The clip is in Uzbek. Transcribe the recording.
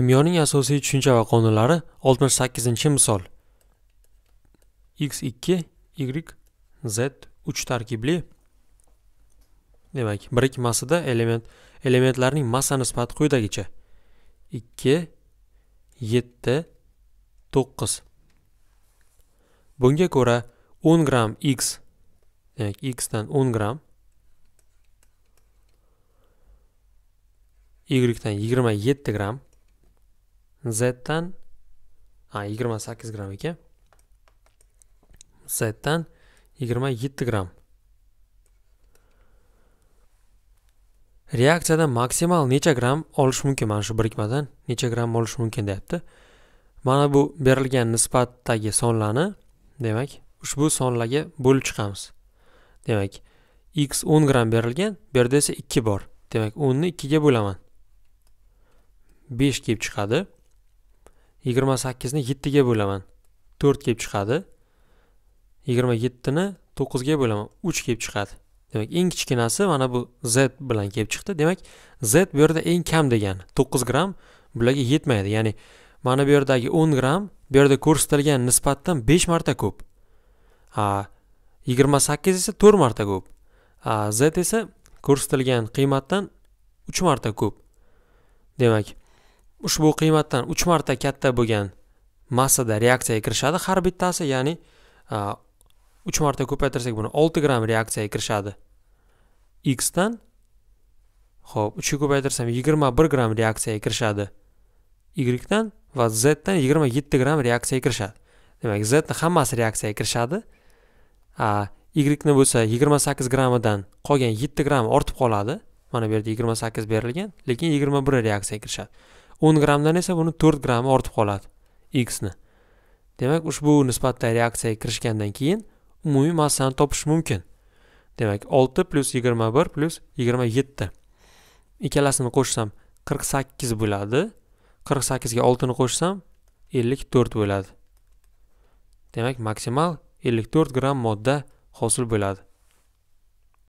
kimyoning asosiy tushuncha va qonunlari 68 misol x2 y z 3 tarkibli demak birikmasida element elementlarning massa nisbati quyidagicha 2 7 9 bunga ko'ra 10 gram x demak x dan 10 gram y dan 27 gram z dan a 28 gram ekan z dan 27 gram. reaksiyadan maksimal necha gram olish mumkin mana shu birikmadan necha gram olish mumkin deyapti mana bu berilgan nisbatdagi sonlarni demak ushbu sonlarga bo'lib chiqamiz demak x 10 gram berilgan bu yerda esa 2 bor demak 10 ni 2 ga bo'laman 5 kelib chiqadi yigirma sakkizni yettiga bo'laman to'rt kelib chiqadi yigirma yettini to'qqizga bo'laman uch kelib chiqadi demak eng kichkinasi mana bu z bilan kelib chiqdi demak z bu yerda eng kam degani to'qqiz gramm bularga yetmaydi ya'ni mana bu yerdagi o'n gramm bu yerda ko'rsatilgan nisbatdan besh marta ko'p yigirma sakkiz esa to'rt marta ko'p z esa ko'rsatilgan qiymatdan uch marta ko'p demak ushbu qiymatdan 3 marta katta bo'lgan massada reaksiyaga kirishadi har bittasi ya'ni 3 marta ko'paytirsak buni 6 gramm reaksiyaga kirishadi x dan ho'p uchga ko'paytirsam ko'paytirsam 21 gramm reaksiyaga kirishadi y dan va z dan 27 gramm reaksiyaga kirishadi demak z hammasi reaksiyaga kirishadi y ni bo'lsa 28 grammidan qolgan 7 gramm ortib qoladi mana bu yerda 28 berilgan lekin 21 reaksiyaga kirishadi o'n grammdan esa buni to'rt grammi ortib qoladi xni demak ushbu nisbatda reaksiyaga kirishgandan keyin umumiy massani topish mumkin demak olti plyus yigirma bir plyus yigirma yetti ikkalasini qo'shsam qirq sakkiz bo'ladi qirq sakkizga oltini qo'shsam ellik to'rt bo'ladi demak maksimal ellik to'rt gramm modda hosil bo'ladi